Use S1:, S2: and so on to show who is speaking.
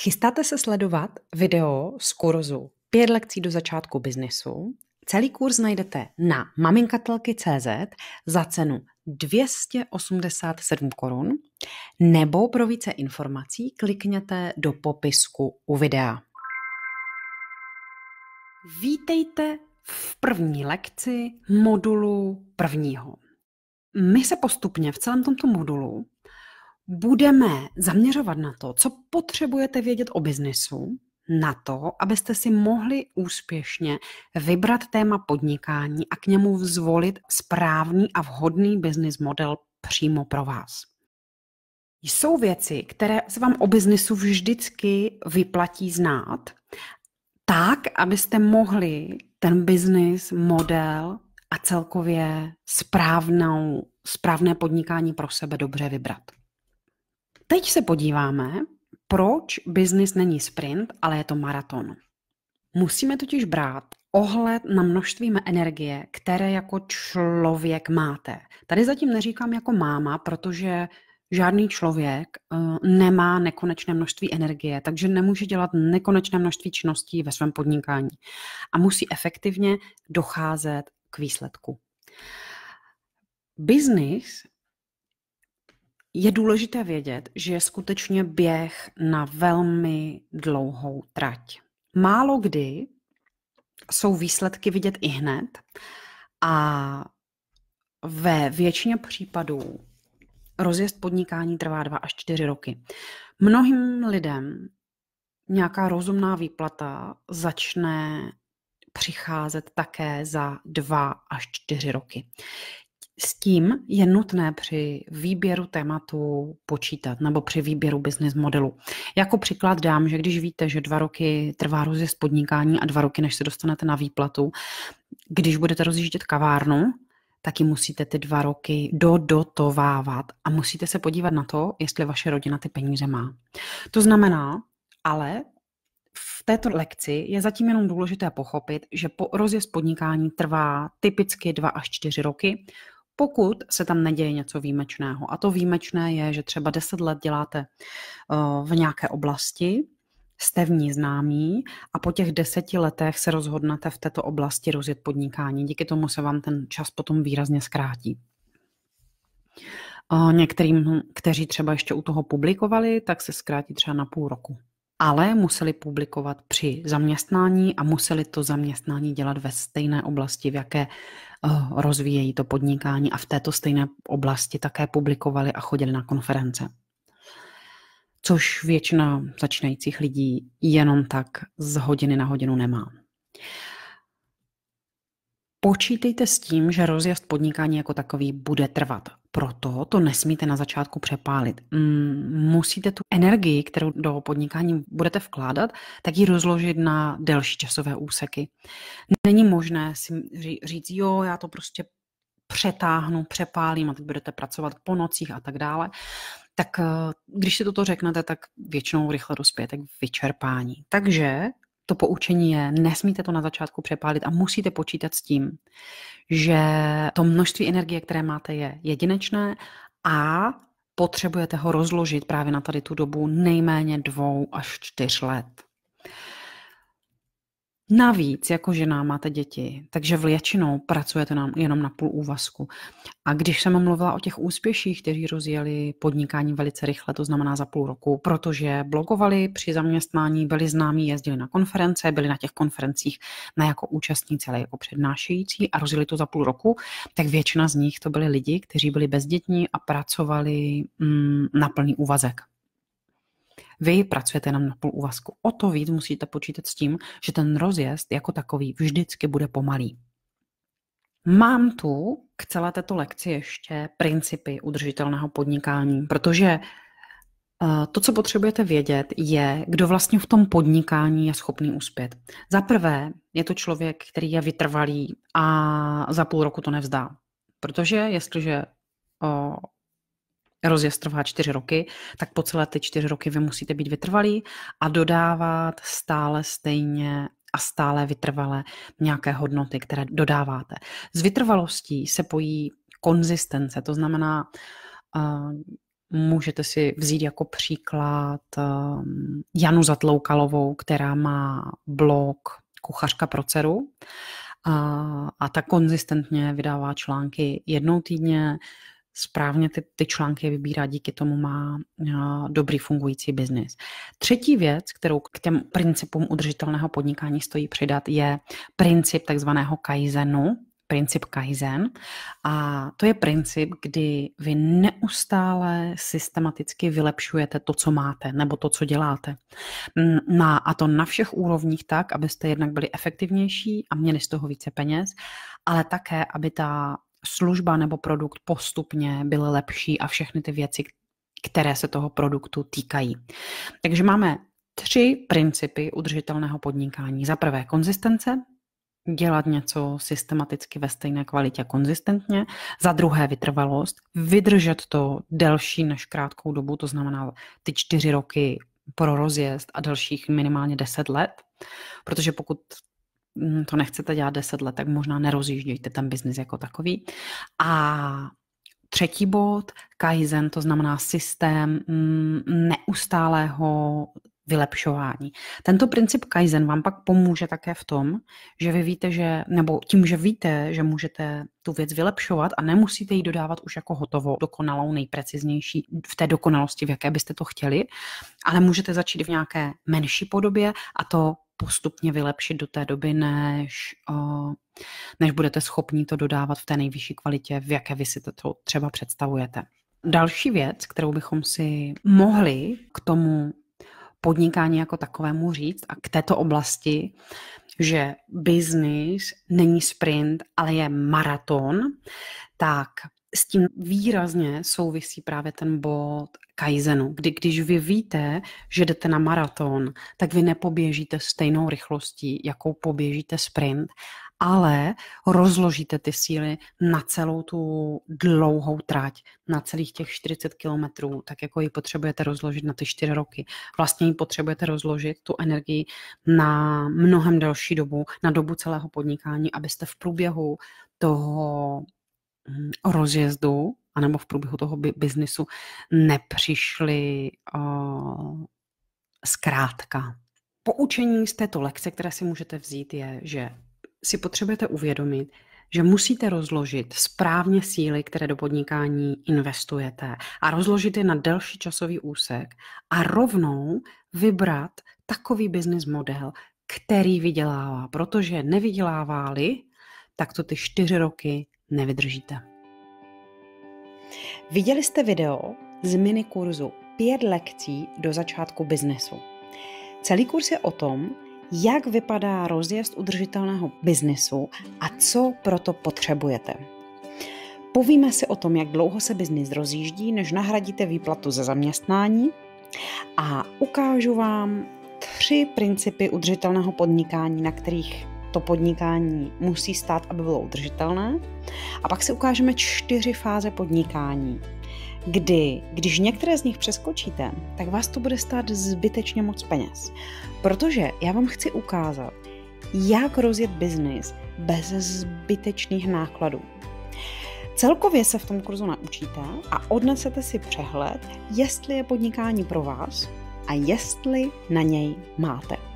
S1: Chystáte se sledovat video z kurzu Pět lekcí do začátku biznesu. Celý kurz najdete na maminkatelky.cz za cenu 287 korun nebo pro více informací klikněte do popisku u videa. Vítejte v první lekci modulu prvního. My se postupně v celém tomto modulu budeme zaměřovat na to, co potřebujete vědět o biznesu, na to, abyste si mohli úspěšně vybrat téma podnikání a k němu vzvolit správný a vhodný business model přímo pro vás. Jsou věci, které se vám o biznisu vždycky vyplatí znát, tak, abyste mohli ten business model a celkově správnou, správné podnikání pro sebe dobře vybrat. Teď se podíváme, proč biznis není sprint, ale je to maraton. Musíme totiž brát ohled na množství energie, které jako člověk máte. Tady zatím neříkám jako máma, protože žádný člověk eh, nemá nekonečné množství energie, takže nemůže dělat nekonečné množství činností ve svém podnikání a musí efektivně docházet k výsledku. Biznis je důležité vědět, že je skutečně běh na velmi dlouhou trať. Málo kdy jsou výsledky vidět i hned a ve většině případů rozjezd podnikání trvá dva až čtyři roky. Mnohým lidem nějaká rozumná výplata začne přicházet také za dva až čtyři roky. S tím je nutné při výběru tématu počítat nebo při výběru business modelu. Jako příklad dám, že když víte, že dva roky trvá rozjezd podnikání a dva roky, než se dostanete na výplatu, když budete rozjíždět kavárnu, taky musíte ty dva roky dodotovávat a musíte se podívat na to, jestli vaše rodina ty peníze má. To znamená, ale v této lekci je zatím jenom důležité pochopit, že po rozjezd podnikání trvá typicky dva až čtyři roky, pokud se tam neděje něco výjimečného. A to výjimečné je, že třeba 10 let děláte eh, v nějaké oblasti, jste v ní známí a po těch deseti letech se rozhodnete v této oblasti rozjet podnikání. Díky tomu se vám ten čas potom výrazně zkrátí. Eh, některým, kteří třeba ještě u toho publikovali, tak se zkrátí třeba na půl roku. Ale museli publikovat při zaměstnání a museli to zaměstnání dělat ve stejné oblasti, v jaké Eh, rozvíjejí to podnikání a v této stejné oblasti také publikovali a chodili na konference. Což většina začínajících lidí jenom tak z hodiny na hodinu nemá. Počítejte s tím, že rozjezd podnikání jako takový bude trvat. Proto to nesmíte na začátku přepálit. Mm, musíte tu energii, kterou do podnikání budete vkládat, tak ji rozložit na delší časové úseky. Není možné si říct, jo, já to prostě přetáhnu, přepálím a teď budete pracovat po nocích a tak dále, tak eh, když si toto řeknete, tak většinou rychle dospějete k vyčerpání. Takže to poučení je, nesmíte to na začátku přepálit a musíte počítat s tím, že to množství energie, které máte, je jedinečné a potřebujete ho rozložit právě na tady tu dobu nejméně dvou až čtyř let. Navíc jako žena máte děti, takže většinou pracujete nám jenom na půl úvazku. A když jsem mluvila o těch úspěších, kteří rozjeli podnikání velice rychle, to znamená za půl roku, protože blogovali při zaměstnání, byli známí, jezdili na konference, byli na těch konferencích na jako účastníci, ale jako přednášející a rozjeli to za půl roku, tak většina z nich to byli lidi, kteří byli bezdětní a pracovali mm, na plný úvazek. Vy pracujete jenom na půl úvazku. O to víc musíte počítat s tím, že ten rozjezd jako takový vždycky bude pomalý. Mám tu k celé této lekci ještě principy udržitelného podnikání, protože eh, to, co potřebujete vědět, je, kdo vlastně v tom podnikání je schopný uspět. Za prvé, je to člověk, který je vytrvalý a za půl roku to nevzdá. Protože jestliže rozjezd trvá čtyři roky, tak po celé ty čtyři roky vy musíte být vytrvalí a dodávat stále stejně a stále vytrvalé nějaké hodnoty, které dodáváte. S vytrvalostí se pojí konzistence, to znamená, eh, můžete si vzít jako příklad eh, Janu Zatloukalovou, která má blog Kuchařka pro dceru a, eh, a ta konzistentně vydává články jednou týdně, správně ty, ty články vybírá, díky tomu má eh, dobrý fungující biznis. Třetí věc, kterou k těm principům udržitelného podnikání stojí přidat, je princip takzvaného kaizenu, princip Kaizen. A to je princip, kdy vy neustále systematicky vylepšujete to, co máte, nebo to, co děláte. Mm, na, a to na všech úrovních tak, abyste jednak byli efektivnější a měli z toho více peněz, ale také, aby ta služba nebo produkt postupně byly lepší a všechny ty věci, které se toho produktu týkají. Takže máme tři principy udržitelného podnikání. Za prvé konzistence, dělat něco systematicky ve stejné kvalitě konzistentně. Za druhé vytrvalost, vydržet to delší než krátkou dobu, to znamená ty čtyři roky pro rozjezd a dalších minimálně deset let, protože pokud Mm, to nechcete dělat deset let, tak možná nerozjíždějte ten biznis jako takový. A třetí bod, Kaizen, to znamená systém mm, neustálého vylepšování. Tento princip Kaizen vám pak pomůže také v tom, že vy víte, že, nebo tím, že víte, že můžete tu věc vylepšovat a nemusíte ji dodávat už jako hotovou, dokonalou, nejpreciznější v té dokonalosti, v jaké byste to chtěli, ale můžete začít v nějaké menší podobě a to postupně vylepšit do té doby, než, než budete schopni to dodávat v té nejvyšší kvalitě, v jaké vy si to třeba představujete. Další věc, kterou bychom si mohli k tomu podnikání jako takovému říct a k této oblasti, že biznis není sprint, ale je maraton, tak s tím výrazně souvisí právě ten bod Kaizenu, kdy když vy víte, že jdete na maraton, tak vy nepoběžíte stejnou rychlostí, jakou poběžíte sprint, ale rozložíte ty síly na celou tu dlouhou trať, na celých těch 40 kilometrů, tak jako ji potřebujete rozložit na ty 4 roky. Vlastně ji potřebujete rozložit, tu energii, na mnohem delší dobu, na dobu celého podnikání, abyste v průběhu toho Mm, rozjezdu anebo v průběhu toho biznisu nepřišly uh, zkrátka. Poučení z této lekce, které si můžete vzít, je, že si potřebujete uvědomit, že musíte rozložit správně síly, které do podnikání investujete a rozložit je na delší časový úsek a rovnou vybrat takový business model, který vydělává, protože nevydělává-li, tak to ty čtyři roky nevydržíte. Viděli jste video z kurzu pět lekcí do začátku biznesu. Celý kurz je o tom, jak vypadá rozjezd udržitelného biznesu a co proto potřebujete. Povíme si o tom, jak dlouho se biznis rozjíždí, než nahradíte výplatu za zaměstnání a ukážu vám tři principy udržitelného podnikání, na kterých to podnikání musí stát, aby bylo udržitelné. A pak si ukážeme čtyři fáze podnikání, kdy, když některé z nich přeskočíte, tak vás to bude stát zbytečně moc peněz. Protože já vám chci ukázat, jak rozjet biznis bez zbytečných nákladů. Celkově se v tom kurzu naučíte a odnesete si přehled, jestli je podnikání pro vás a jestli na něj máte.